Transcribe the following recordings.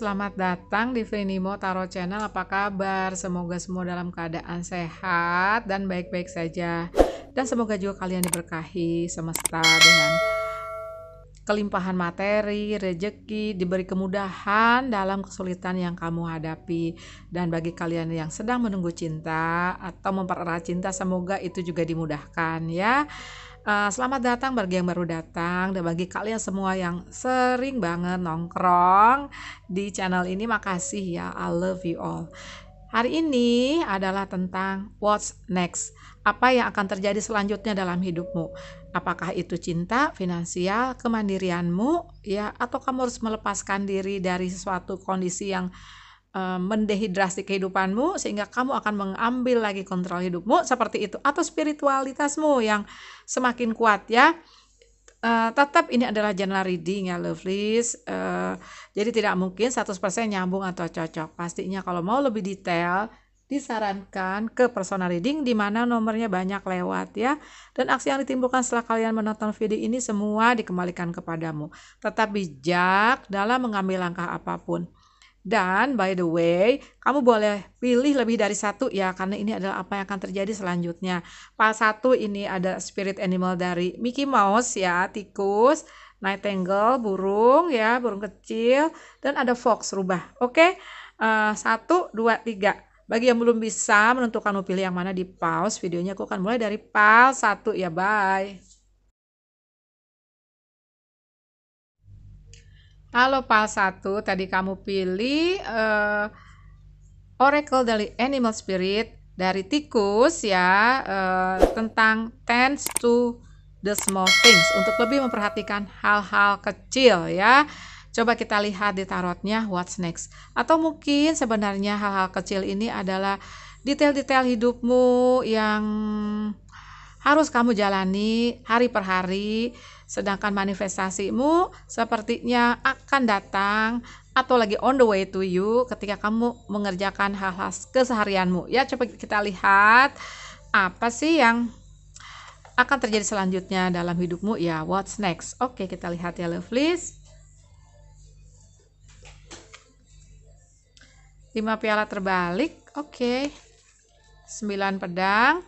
selamat datang di Frenimo Tarot Channel. Apa kabar? Semoga semua dalam keadaan sehat dan baik-baik saja. Dan semoga juga kalian diberkahi semesta dengan kelimpahan materi, rejeki, diberi kemudahan dalam kesulitan yang kamu hadapi. Dan bagi kalian yang sedang menunggu cinta atau mempererat cinta, semoga itu juga dimudahkan ya. Eh, selamat datang bagi yang baru datang dan bagi kalian semua yang sering banget nongkrong di channel ini makasih ya I love you all. Hari ini adalah tentang what's next. Apa yang akan terjadi selanjutnya dalam hidupmu? Apakah itu cinta, finansial, kemandirianmu ya atau kamu harus melepaskan diri dari sesuatu kondisi yang Eh, mendehidrasi kehidupanmu sehingga kamu akan mengambil lagi kontrol hidupmu seperti itu atau spiritualitasmu yang semakin kuat ya uh, tetap ini adalah general reading ya lovelies uh, jadi tidak mungkin 100% nyambung atau cocok pastinya kalau mau lebih detail disarankan ke personal reading di mana nomornya banyak lewat ya. Dan aksi yang ditimbulkan setelah kalian menonton video ini semua dikembalikan kepadamu. Tetap bijak dalam mengambil langkah apapun. Dan by the way, kamu boleh pilih lebih dari satu ya karena ini adalah apa yang akan terjadi selanjutnya. Pas satu ini ada spirit animal dari Mickey Mouse ya, tikus, nightingale, burung ya, burung kecil dan ada fox rubah. Oke. Uh, satu, dua, tiga. Bagi yang belum bisa menentukan mau pilih yang mana di pause, videonya aku akan mulai dari pause satu ya, bye. Kalau pas 1 tadi kamu pilih uh, Oracle dari Animal Spirit dari tikus ya uh, tentang tends to the small things untuk lebih memperhatikan hal-hal kecil ya. Coba kita lihat di tarotnya what's next. Atau mungkin sebenarnya hal-hal kecil ini adalah detail-detail hidupmu yang harus kamu jalani hari per hari sedangkan manifestasimu sepertinya akan datang atau lagi on the way to you ketika kamu mengerjakan hal-hal keseharianmu. Ya, coba kita lihat apa sih yang akan terjadi selanjutnya dalam hidupmu ya what's next oke kita lihat ya lovelies lima piala terbalik oke sembilan pedang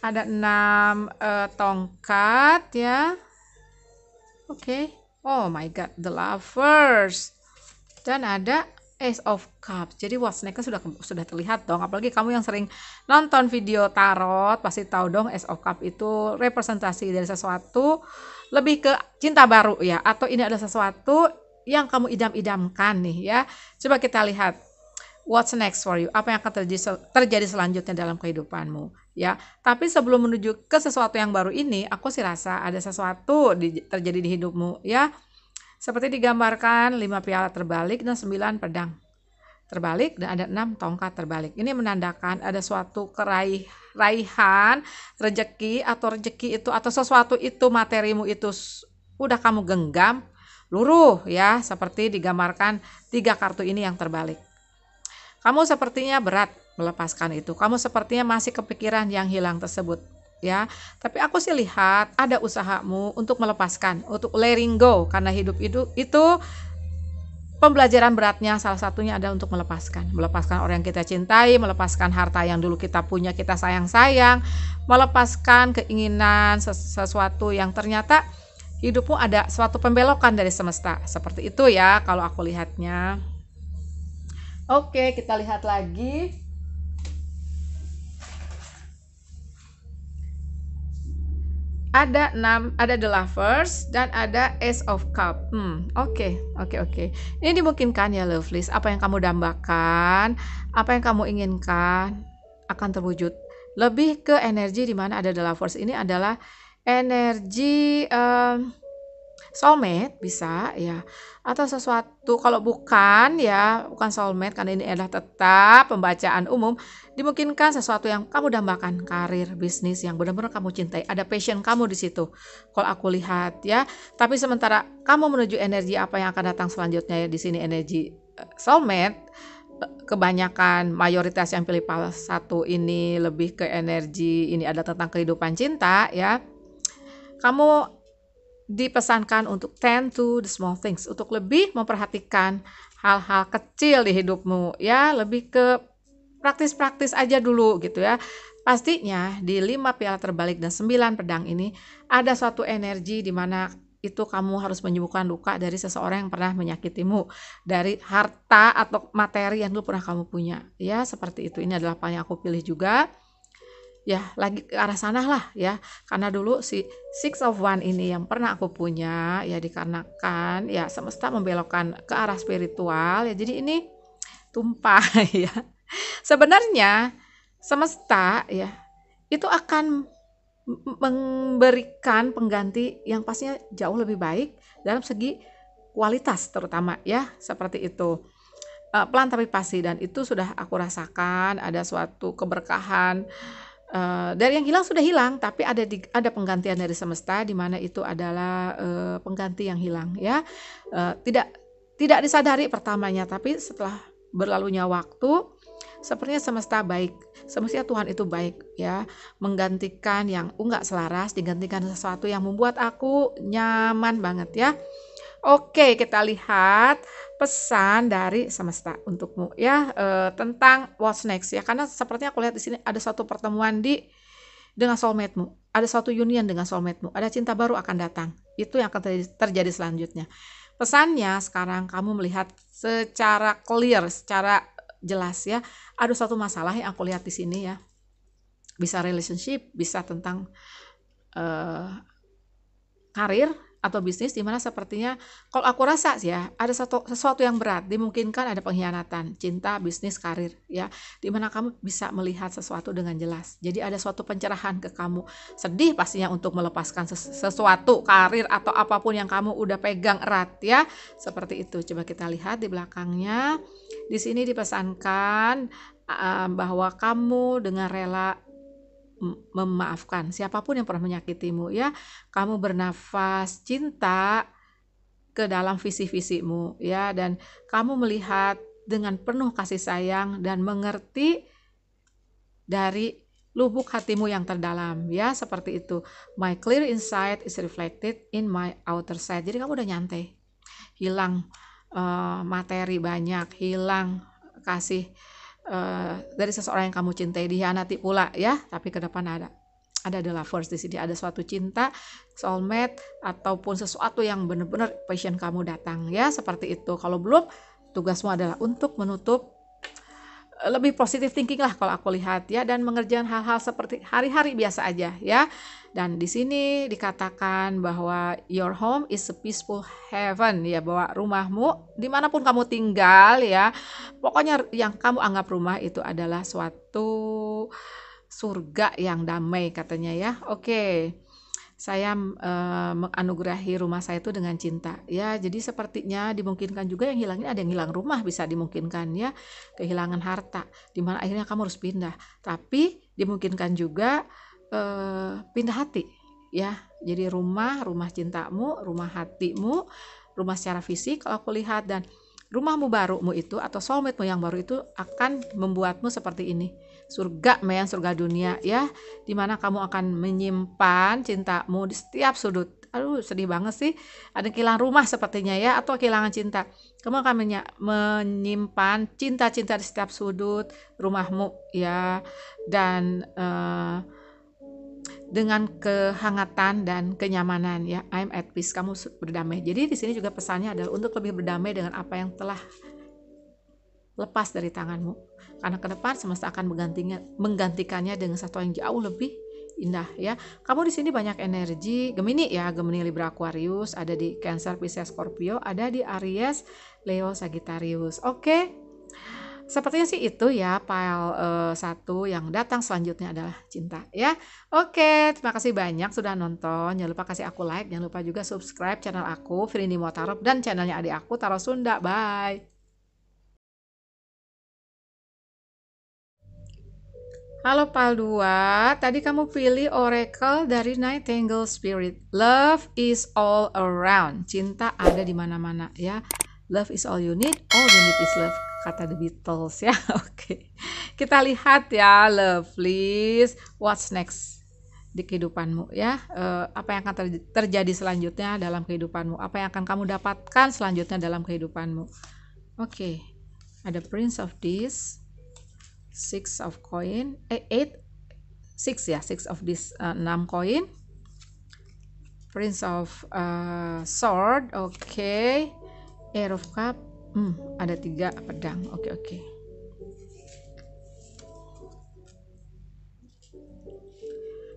ada enam uh, tongkat ya oke okay. oh my god the lovers dan ada Ace of Cups. Jadi Watsonnya sudah sudah terlihat dong. Apalagi kamu yang sering nonton video tarot pasti tahu dong Ace of Cups itu representasi dari sesuatu lebih ke cinta baru ya atau ini ada sesuatu yang kamu idam-idamkan nih ya. Coba kita lihat what's next for you. Apa yang akan terjadi, terjadi selanjutnya dalam kehidupanmu? ya. Tapi sebelum menuju ke sesuatu yang baru ini, aku sih rasa ada sesuatu di, terjadi di hidupmu, ya. Seperti digambarkan lima piala terbalik dan sembilan pedang terbalik dan ada enam tongkat terbalik. Ini menandakan ada suatu keraih raihan, rejeki atau rejeki itu atau sesuatu itu materimu itu udah kamu genggam luruh ya, seperti digambarkan tiga kartu ini yang terbalik. Kamu sepertinya berat melepaskan itu. Kamu sepertinya masih kepikiran yang hilang tersebut ya. Tapi aku sih lihat ada usahamu untuk melepaskan, untuk letting go karena hidup itu itu pembelajaran beratnya salah satunya ada untuk melepaskan, melepaskan orang yang kita cintai, melepaskan harta yang dulu kita punya, kita sayang-sayang, melepaskan keinginan sesuatu yang ternyata hidupmu ada suatu pembelokan dari semesta. Seperti itu ya kalau aku lihatnya. Oke, kita lihat lagi. ada enam, ada The Lovers dan ada Ace of Cup. Hmm, oke, okay, oke, okay, oke. Okay. Ini dimungkinkan ya Lovelies, apa yang kamu dambakan, apa yang kamu inginkan akan terwujud. Lebih ke energi di mana ada The Lovers ini adalah energi um, soulmate bisa ya atau sesuatu kalau bukan ya bukan soulmate karena ini adalah tetap pembacaan umum dimungkinkan sesuatu yang kamu dambakan karir bisnis yang benar-benar kamu cintai ada passion kamu di situ kalau aku lihat ya tapi sementara kamu menuju energi apa yang akan datang selanjutnya ya di sini energi eh, soulmate eh, kebanyakan mayoritas yang pilih pal satu ini lebih ke energi ini ada tentang kehidupan cinta ya kamu dipesankan untuk tend to the small things, untuk lebih memperhatikan hal-hal kecil di hidupmu ya, lebih ke praktis-praktis aja dulu gitu ya. Pastinya di lima piala terbalik dan sembilan pedang ini ada suatu energi di mana itu kamu harus menyembuhkan luka dari seseorang yang pernah menyakitimu, dari harta atau materi yang dulu pernah kamu punya. Ya, seperti itu. Ini adalah apa yang aku pilih juga ya lagi ke arah sana lah ya karena dulu si six of one ini yang pernah aku punya ya dikarenakan ya semesta membelokkan ke arah spiritual ya jadi ini tumpah ya sebenarnya semesta ya itu akan memberikan pengganti yang pastinya jauh lebih baik dalam segi kualitas terutama ya seperti itu uh, pelan tapi pasti dan itu sudah aku rasakan ada suatu keberkahan Eh, dari yang hilang sudah hilang, tapi ada di, ada penggantian dari semesta di mana itu adalah uh, pengganti yang hilang ya. Uh, tidak tidak disadari pertamanya, tapi setelah berlalunya waktu sepertinya semesta baik. Semestinya Tuhan itu baik ya, menggantikan yang enggak selaras, digantikan sesuatu yang membuat aku nyaman banget ya. Oke, kita lihat pesan dari semesta untukmu ya e, tentang what's next ya. Karena sepertinya aku lihat di sini ada satu pertemuan di dengan soulmate-mu, ada satu union dengan soulmate-mu, ada cinta baru akan datang. Itu yang akan terjadi selanjutnya. Pesannya sekarang kamu melihat secara clear, secara jelas ya. Ada satu masalah yang aku lihat di sini ya. Bisa relationship, bisa tentang uh, karir atau bisnis di mana sepertinya kalau aku rasa sih ya ada satu sesuatu yang berat dimungkinkan ada pengkhianatan cinta bisnis karir ya di mana kamu bisa melihat sesuatu dengan jelas jadi ada suatu pencerahan ke kamu sedih pastinya untuk melepaskan ses sesuatu karir atau apapun yang kamu udah pegang erat ya seperti itu coba kita lihat di belakangnya di sini dipesankan bahwa kamu dengan rela memaafkan siapapun yang pernah menyakitimu ya kamu bernafas cinta ke dalam visi-visimu ya dan kamu melihat dengan penuh kasih sayang dan mengerti dari lubuk hatimu yang terdalam ya seperti itu my clear insight is reflected in my outer side jadi kamu udah nyantai hilang uh, materi banyak hilang kasih Eh, dari seseorang yang kamu cintai nanti pula ya tapi ke depan ada ada the lovers di sini ada suatu cinta soulmate ataupun sesuatu yang benar-benar passion kamu datang ya seperti itu kalau belum tugasmu adalah untuk menutup eh, lebih positif thinking lah kalau aku lihat ya dan mengerjakan hal-hal seperti hari-hari biasa aja ya dan di sini dikatakan bahwa your home is a peaceful heaven ya bahwa rumahmu dimanapun kamu tinggal ya pokoknya yang kamu anggap rumah itu adalah suatu surga yang damai katanya ya. Oke. saya eh, menganugerahi rumah saya itu dengan cinta ya jadi sepertinya dimungkinkan juga yang hilangnya ada yang hilang rumah bisa dimungkinkan ya kehilangan harta dimana akhirnya kamu harus pindah tapi dimungkinkan juga eh, pindah hati ya jadi rumah rumah cintamu rumah hatimu rumah secara fisik kalau aku lihat dan rumahmu barumu itu atau soulmatemu yang baru itu akan membuatmu seperti ini surga mayan surga dunia ya dimana kamu akan menyimpan cintamu di setiap sudut aduh sedih banget sih ada kehilangan rumah sepertinya ya atau kehilangan cinta kamu akan menyimpan cinta-cinta di setiap sudut rumahmu ya dan uh, dengan kehangatan dan kenyamanan ya I'm at peace kamu berdamai jadi di sini juga pesannya adalah untuk lebih berdamai dengan apa yang telah lepas dari tanganmu karena ke depan semesta akan menggantinya menggantikannya dengan satu yang jauh lebih indah ya kamu di sini banyak energi Gemini ya Gemini Libra Aquarius ada di Cancer Pisces Scorpio ada di Aries Leo Sagittarius oke okay? Sepertinya sih itu ya file uh, eh, satu yang datang selanjutnya adalah cinta ya. Oke, terima kasih banyak sudah nonton. Jangan lupa kasih aku like, jangan lupa juga subscribe channel aku Firini Motarop dan channelnya adik aku Taro Sunda. Bye. Halo Pal 2, tadi kamu pilih Oracle dari Nightingale Spirit. Love is all around. Cinta ada di mana-mana ya. Love is all you need, all you need is love kata The Beatles ya. Oke. Okay. Kita lihat ya, lovelies, what's next di kehidupanmu ya. Uh, apa yang akan ter terjadi selanjutnya dalam kehidupanmu? Apa yang akan kamu dapatkan selanjutnya dalam kehidupanmu? Oke. Okay. Ada Prince of this, Six of Coin, eh eight, Six ya, Six of this uh, enam koin. Prince of uh, Sword, oke. Okay. Air of Cup, Hmm, ada tiga pedang. Oke, okay, oke. Okay.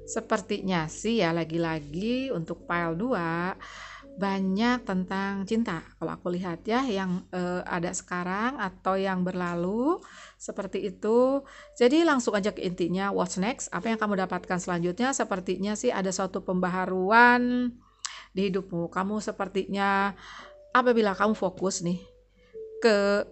Sepertinya sih ya lagi-lagi untuk file 2 banyak tentang cinta. Kalau aku lihat ya yang eh, ada sekarang atau yang berlalu seperti itu. Jadi langsung aja ke intinya what's next? Apa yang kamu dapatkan selanjutnya? Sepertinya sih ada suatu pembaharuan di hidupmu. Kamu sepertinya apabila kamu fokus nih ke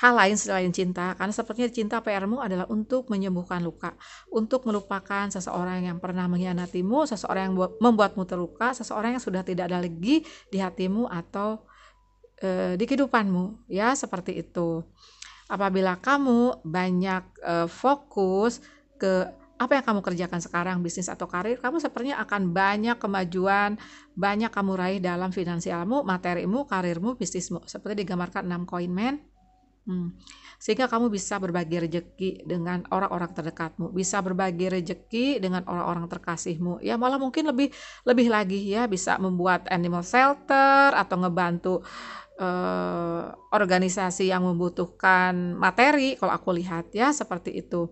hal lain selain cinta karena sepertinya cinta PRmu adalah untuk menyembuhkan luka untuk melupakan seseorang yang pernah mengkhianatimu seseorang yang membuatmu terluka seseorang yang sudah tidak ada lagi di hatimu atau e, di kehidupanmu ya seperti itu apabila kamu banyak e, fokus ke apa yang kamu kerjakan sekarang, bisnis atau karir, kamu sepertinya akan banyak kemajuan, banyak kamu raih dalam finansialmu, materimu, karirmu, bisnismu. Seperti digambarkan 6 koin men Hmm. Sehingga kamu bisa berbagi rejeki dengan orang-orang terdekatmu, bisa berbagi rejeki dengan orang-orang terkasihmu. Ya malah mungkin lebih lebih lagi ya bisa membuat animal shelter atau ngebantu eh, organisasi yang membutuhkan materi kalau aku lihat ya seperti itu.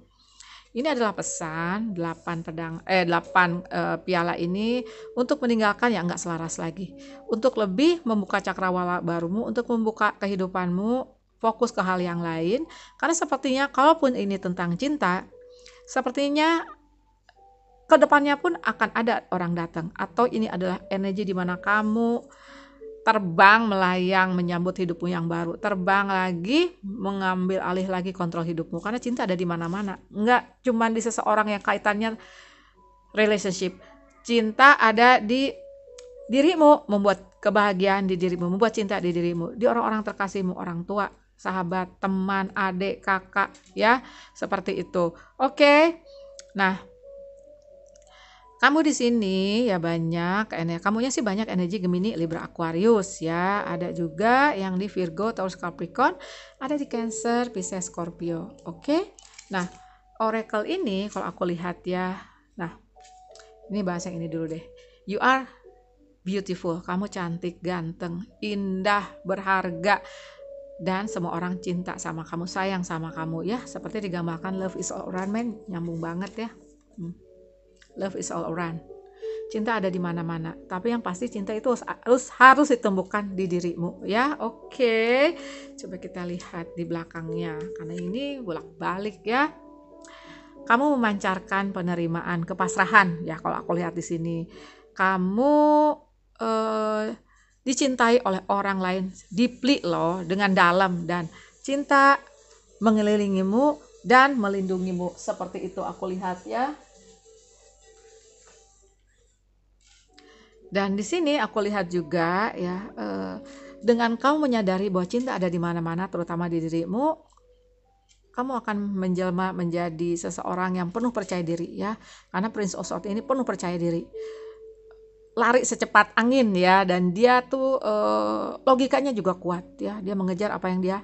Ini adalah pesan 8 pedang eh 8 uh, eh, piala ini untuk meninggalkan yang nggak selaras lagi, untuk lebih membuka cakrawala barumu, untuk membuka kehidupanmu fokus ke hal yang lain karena sepertinya kalaupun ini tentang cinta, sepertinya kedepannya pun akan ada orang datang atau ini adalah energi di mana kamu terbang melayang menyambut hidupmu yang baru terbang lagi mengambil alih lagi kontrol hidupmu karena cinta ada di mana-mana nggak cuma di seseorang yang kaitannya relationship cinta ada di dirimu membuat kebahagiaan di dirimu membuat cinta di dirimu di orang-orang terkasihmu orang tua sahabat teman adik kakak ya seperti itu oke okay. nah kamu di sini ya banyak energi. Kamunya sih banyak energi Gemini, Libra, Aquarius ya. Ada juga yang di Virgo, Taurus, Capricorn, ada di Cancer, Pisces, Scorpio. Oke. Nah, oracle ini kalau aku lihat ya. Nah, ini bahasa yang ini dulu deh. You are beautiful. Kamu cantik, ganteng, indah, berharga dan semua orang cinta sama kamu, sayang sama kamu ya. Seperti digambarkan love is all around man, nyambung banget ya. Hmm love is all around. Cinta ada di mana-mana, tapi yang pasti cinta itu harus harus ditemukan di dirimu ya. Oke. Okay. Coba kita lihat di belakangnya karena ini bolak-balik ya. Kamu memancarkan penerimaan, kepasrahan ya kalau aku lihat di sini. Kamu eh, dicintai oleh orang lain deeply loh dengan dalam dan cinta mengelilingimu dan melindungimu. Seperti itu aku lihat ya. Dan di sini aku lihat juga ya uh, dengan kamu menyadari bahwa cinta ada di mana-mana terutama di dirimu kamu akan menjelma menjadi seseorang yang penuh percaya diri ya karena Prince Oswald ini penuh percaya diri lari secepat angin ya dan dia tuh uh, logikanya juga kuat ya dia mengejar apa yang dia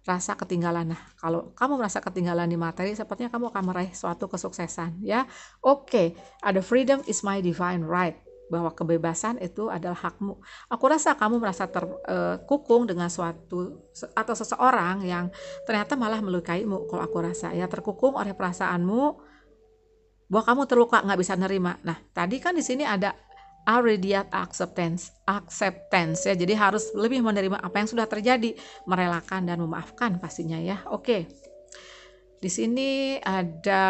rasa ketinggalan. Nah, kalau kamu merasa ketinggalan di materi, sepertinya kamu akan meraih suatu kesuksesan, ya. Oke, okay. ada freedom is my divine right bahwa kebebasan itu adalah hakmu. Aku rasa kamu merasa terkukung eh, dengan suatu atau seseorang yang ternyata malah melukaimu. Kalau aku rasa ya terkukung oleh perasaanmu bahwa kamu terluka nggak bisa nerima. Nah tadi kan di sini ada Aridiat acceptance, acceptance ya. Jadi harus lebih menerima apa yang sudah terjadi, merelakan dan memaafkan pastinya ya. Oke. Okay. Di sini ada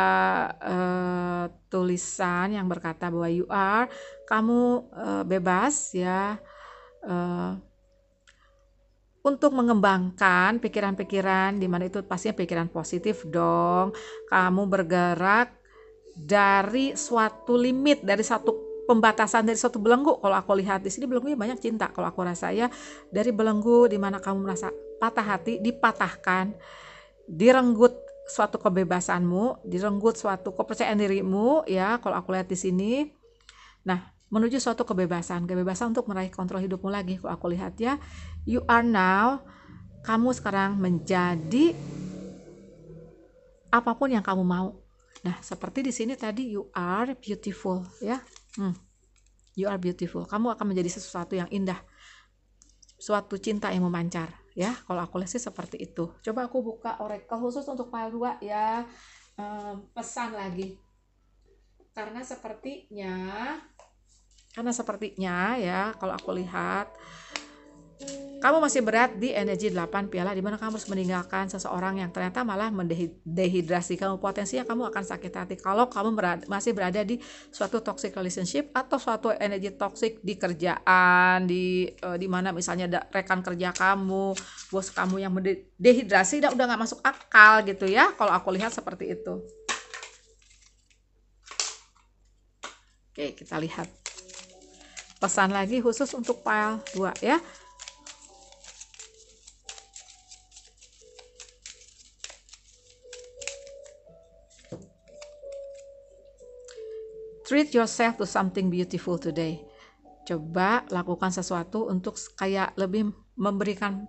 uh, tulisan yang berkata bahwa you are kamu uh, bebas ya uh, untuk mengembangkan pikiran-pikiran di mana itu pastinya pikiran positif dong. Kamu bergerak dari suatu limit, dari satu pembatasan dari suatu belenggu. Kalau aku lihat di sini belenggunya banyak cinta. Kalau aku rasa ya dari belenggu di mana kamu merasa patah hati dipatahkan direnggut suatu kebebasanmu, direnggut suatu kepercayaan dirimu ya kalau aku lihat di sini. Nah, menuju suatu kebebasan, kebebasan untuk meraih kontrol hidupmu lagi kalau aku lihat ya. You are now kamu sekarang menjadi apapun yang kamu mau. Nah, seperti di sini tadi you are beautiful ya. Hmm. You are beautiful. Kamu akan menjadi sesuatu yang indah. Suatu cinta yang memancar ya kalau aku lihat sih seperti itu coba aku buka Oracle khusus untuk file 2 ya ehm, pesan lagi karena sepertinya karena sepertinya ya kalau aku lihat kamu masih berat di energi 8 piala di mana kamu harus meninggalkan seseorang yang ternyata malah mendehidrasi kamu. Potensinya kamu akan sakit hati kalau kamu berada, masih berada di suatu toxic relationship atau suatu energi toxic di kerjaan, di uh, di mana misalnya ada rekan kerja kamu, bos kamu yang mendehidrasi dan udah nggak masuk akal gitu ya. Kalau aku lihat seperti itu. Oke, kita lihat. Pesan lagi khusus untuk file 2 ya. Treat yourself to something beautiful today. Coba lakukan sesuatu untuk kayak lebih memberikan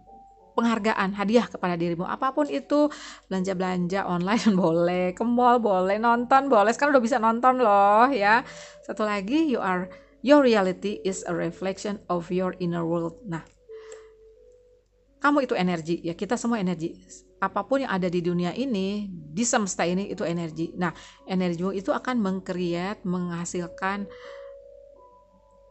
penghargaan, hadiah kepada dirimu. Apapun itu, belanja-belanja online boleh, ke mall boleh, nonton boleh. Sekarang udah bisa nonton loh ya. Satu lagi, you are your reality is a reflection of your inner world. Nah, kamu itu energi ya kita semua energi apapun yang ada di dunia ini di semesta ini itu energi nah energi itu akan mengkreat menghasilkan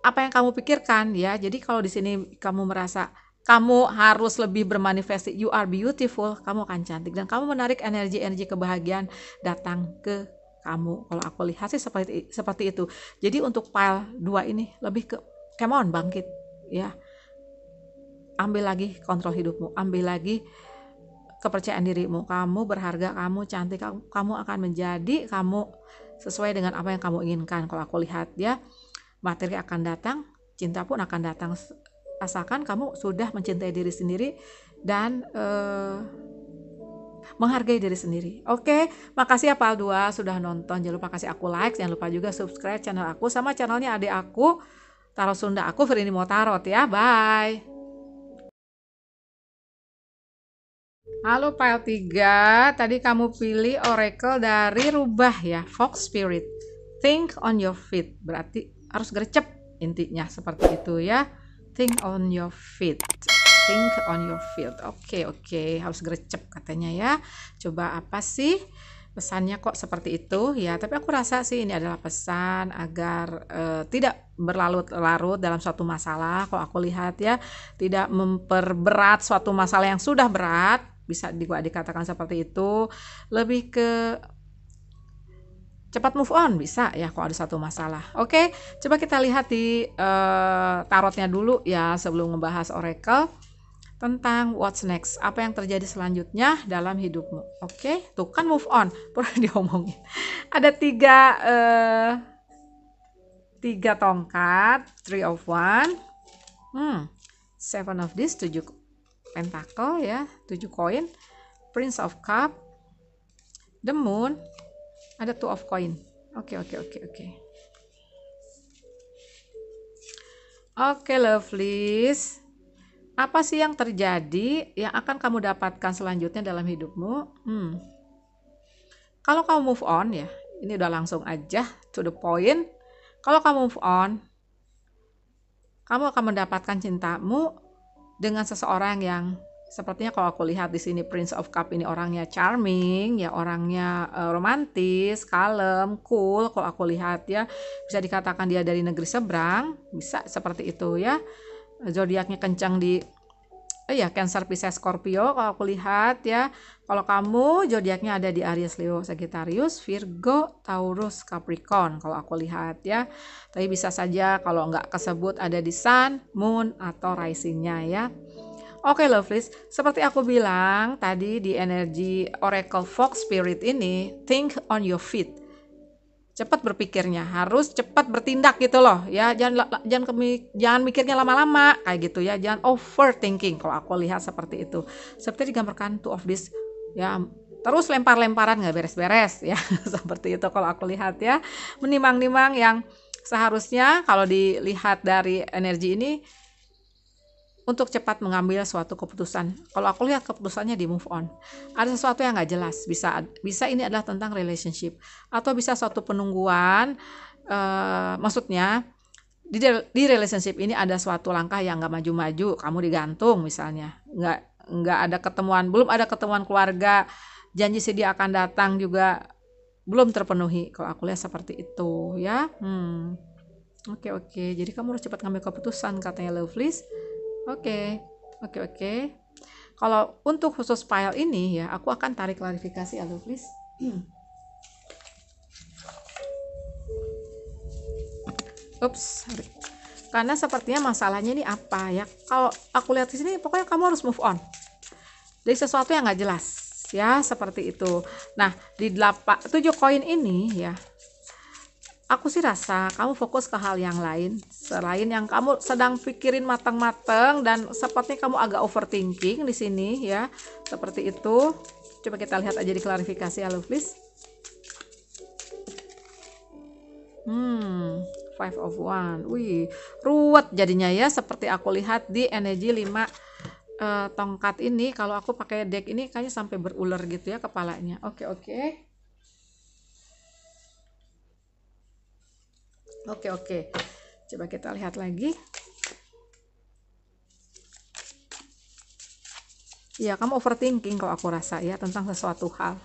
apa yang kamu pikirkan ya jadi kalau di sini kamu merasa kamu harus lebih bermanifestasi you are beautiful kamu akan cantik dan kamu menarik energi-energi kebahagiaan datang ke kamu kalau aku lihat sih seperti seperti itu jadi untuk pile dua ini lebih ke come on bangkit ya ambil lagi kontrol hidupmu ambil lagi kepercayaan dirimu kamu berharga kamu cantik kamu akan menjadi kamu sesuai dengan apa yang kamu inginkan kalau aku lihat ya materi akan datang cinta pun akan datang asalkan kamu sudah mencintai diri sendiri dan eh, menghargai diri sendiri. Oke, makasih ya Pal 2 sudah nonton. Jangan lupa kasih aku like, jangan lupa juga subscribe channel aku sama channelnya adik aku Tarot Sunda aku mau Motarot ya. Bye. Halo file 3, tadi kamu pilih oracle dari rubah ya, fox spirit. Think on your feet, berarti harus gercep intinya seperti itu ya. Think on your feet. Think on your feet. Oke, okay, oke, okay. harus gercep katanya ya. Coba apa sih pesannya kok seperti itu ya? Tapi aku rasa sih ini adalah pesan agar uh, tidak berlarut-larut dalam suatu masalah. Kalau aku lihat ya, tidak memperberat suatu masalah yang sudah berat bisa juga dikatakan seperti itu lebih ke cepat move on bisa ya kalau ada satu masalah. Oke, coba kita lihat di uh, tarotnya dulu ya sebelum membahas oracle tentang what's next, apa yang terjadi selanjutnya dalam hidupmu. Oke, tuh kan move on pernah diomongin. Ada tiga uh, tiga tongkat, three of one, hmm, seven of this, tujuh pentacle ya 7 koin prince of cup the moon ada two of coin oke okay, oke okay, oke okay, oke okay. oke okay, lovelies apa sih yang terjadi yang akan kamu dapatkan selanjutnya dalam hidupmu hmm. kalau kamu move on ya ini udah langsung aja to the point kalau kamu move on kamu akan mendapatkan cintamu dengan seseorang yang sepertinya kalau aku lihat di sini Prince of Cup ini orangnya charming, ya orangnya uh, romantis, kalem, cool. Kalau aku lihat ya bisa dikatakan dia dari negeri seberang, bisa seperti itu ya. Zodiaknya kencang di eh ya Cancer Pisces Scorpio kalau aku lihat ya. Kalau kamu zodiaknya ada di Aries, Leo, Sagittarius, Virgo, Taurus, Capricorn kalau aku lihat ya. Tapi bisa saja kalau nggak kesebut ada di Sun, Moon atau risingnya ya. Oke okay, lovelies, seperti aku bilang tadi di energi Oracle Fox Spirit ini, think on your feet cepat berpikirnya harus cepat bertindak gitu loh ya jangan jangan kemi, jangan mikirnya lama-lama kayak gitu ya jangan overthinking kalau aku lihat seperti itu seperti digambarkan two of this ya terus lempar-lemparan nggak beres-beres ya seperti itu kalau aku lihat ya menimbang-nimbang yang seharusnya kalau dilihat dari energi ini untuk cepat mengambil suatu keputusan. Kalau aku lihat keputusannya di move on. Ada sesuatu yang nggak jelas. Bisa bisa ini adalah tentang relationship atau bisa suatu penungguan. Uh, maksudnya di, di relationship ini ada suatu langkah yang nggak maju-maju, kamu digantung misalnya, nggak nggak ada ketemuan, belum ada ketemuan keluarga, janji si dia akan datang juga belum terpenuhi. Kalau aku lihat seperti itu ya. Hmm. Oke okay, oke, okay. jadi kamu harus cepat ngambil keputusan katanya Lovelies. Oke, oke, oke. Kalau untuk khusus file ini ya, aku akan tarik klarifikasi ya, please. Ups, sorry. Karena sepertinya masalahnya ini apa ya? Kalau aku lihat di sini, pokoknya kamu harus move on. Dari sesuatu yang nggak jelas, ya seperti itu. Nah, di 8, 7 koin ini ya, aku sih rasa kamu fokus ke hal yang lain selain yang kamu sedang pikirin matang-matang dan sepertinya kamu agak overthinking di sini ya seperti itu coba kita lihat aja di klarifikasi halo please hmm five of one wih ruwet jadinya ya seperti aku lihat di energi 5 uh, eh, tongkat ini kalau aku pakai deck ini kayaknya sampai berular gitu ya kepalanya oke okay, oke okay. Oke, oke. Coba kita lihat lagi. Ya, kamu overthinking kalau aku rasa ya tentang sesuatu hal.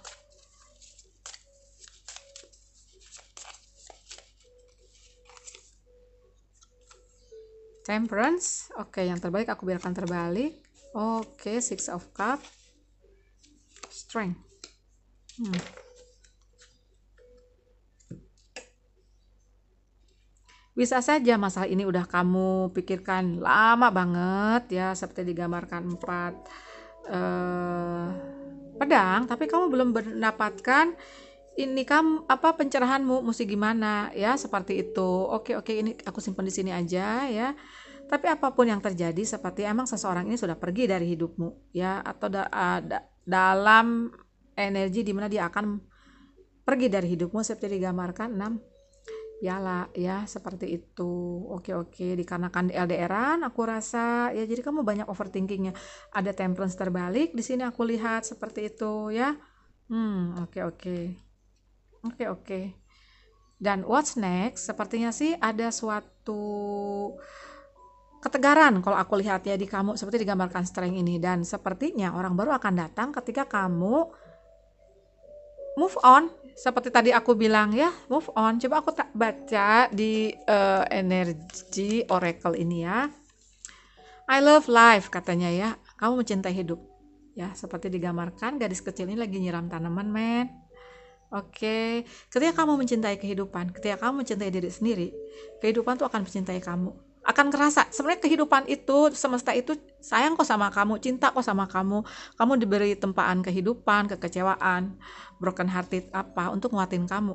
Temperance. Oke, yang terbalik aku biarkan terbalik. Oke, Six of Cup. Strength. Hmm. Bisa saja masalah ini udah kamu pikirkan lama banget ya seperti digambarkan empat eh, pedang, tapi kamu belum mendapatkan ini kamu apa pencerahanmu mesti gimana ya seperti itu. Oke oke ini aku simpan di sini aja ya. Tapi apapun yang terjadi seperti emang seseorang ini sudah pergi dari hidupmu ya atau da, da, dalam energi dimana dia akan pergi dari hidupmu seperti digambarkan 6 ya lah ya seperti itu oke oke dikarenakan LDRan aku rasa ya jadi kamu banyak overthinkingnya ada temperance terbalik di sini aku lihat seperti itu ya hmm oke oke oke oke dan what's next sepertinya sih ada suatu ketegaran kalau aku lihat ya di kamu seperti digambarkan strength ini dan sepertinya orang baru akan datang ketika kamu move on seperti tadi aku bilang ya move on coba aku tak baca di uh, energi oracle ini ya I love life katanya ya kamu mencintai hidup ya seperti digambarkan gadis kecil ini lagi nyiram tanaman men oke okay. ketika kamu mencintai kehidupan ketika kamu mencintai diri sendiri kehidupan tuh akan mencintai kamu akan kerasa sebenarnya kehidupan itu semesta itu sayang kok sama kamu cinta kok sama kamu kamu diberi tempaan kehidupan kekecewaan broken hearted apa untuk nguatin kamu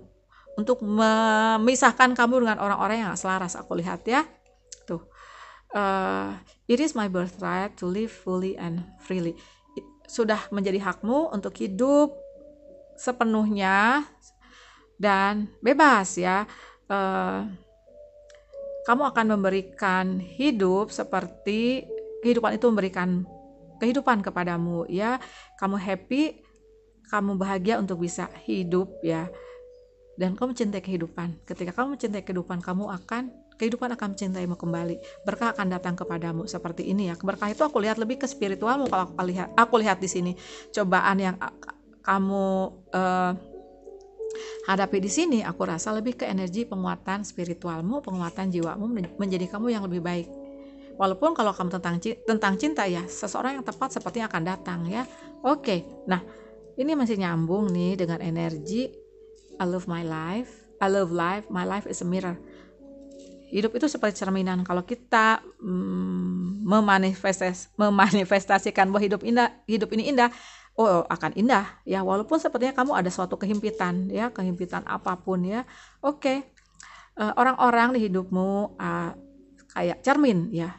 untuk memisahkan kamu dengan orang-orang yang gak selaras aku lihat ya tuh uh, it is my birthright to live fully and freely sudah menjadi hakmu untuk hidup sepenuhnya dan bebas ya uh, kamu akan memberikan hidup seperti kehidupan itu memberikan kehidupan kepadamu ya kamu happy kamu bahagia untuk bisa hidup ya dan kamu mencintai kehidupan ketika kamu mencintai kehidupan kamu akan kehidupan akan mencintaimu kembali berkah akan datang kepadamu seperti ini ya berkah itu aku lihat lebih ke spiritualmu kalau aku lihat aku lihat di sini cobaan yang kamu uh, hadapi di sini aku rasa lebih ke energi penguatan spiritualmu, penguatan jiwamu menjadi kamu yang lebih baik. Walaupun kalau kamu tentang tentang cinta ya, seseorang yang tepat sepertinya akan datang ya. Oke. Nah, ini masih nyambung nih dengan energi I love my life. I love life. My life is a mirror. Hidup itu seperti cerminan. Kalau kita mm, memanifestas, memanifestasikan bahwa hidup indah, hidup ini indah, oh akan indah ya walaupun sepertinya kamu ada suatu kehimpitan ya kehimpitan apapun ya oke okay. uh, eh, orang-orang di hidupmu uh, kayak cermin ya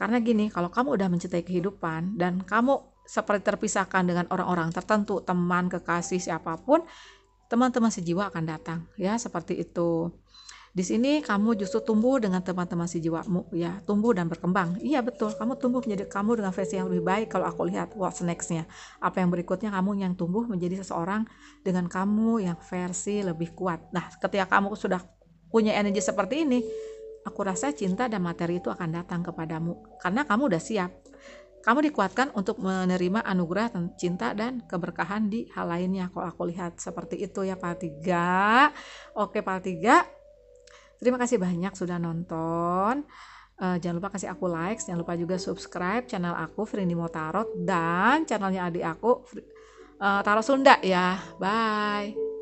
karena gini kalau kamu udah mencintai kehidupan dan kamu seperti terpisahkan dengan orang-orang tertentu teman kekasih siapapun teman-teman sejiwa akan datang ya seperti itu di sini kamu justru tumbuh dengan teman-teman si jiwamu, ya, tumbuh dan berkembang. Iya betul, kamu tumbuh menjadi kamu dengan versi yang lebih baik kalau aku lihat what's next Apa yang berikutnya kamu yang tumbuh menjadi seseorang dengan kamu yang versi lebih kuat. Nah, ketika kamu sudah punya energi seperti ini, aku rasa cinta dan materi itu akan datang kepadamu karena kamu udah siap. Kamu dikuatkan untuk menerima anugerah cinta dan keberkahan di hal lainnya. Kalau aku lihat seperti itu ya Pak Tiga. Oke Pak Tiga, Terima kasih banyak sudah nonton. Uh, jangan lupa kasih aku like, jangan lupa juga subscribe channel aku Frindi Motarot dan channelnya adik aku uh, Tarot Sunda ya. Bye.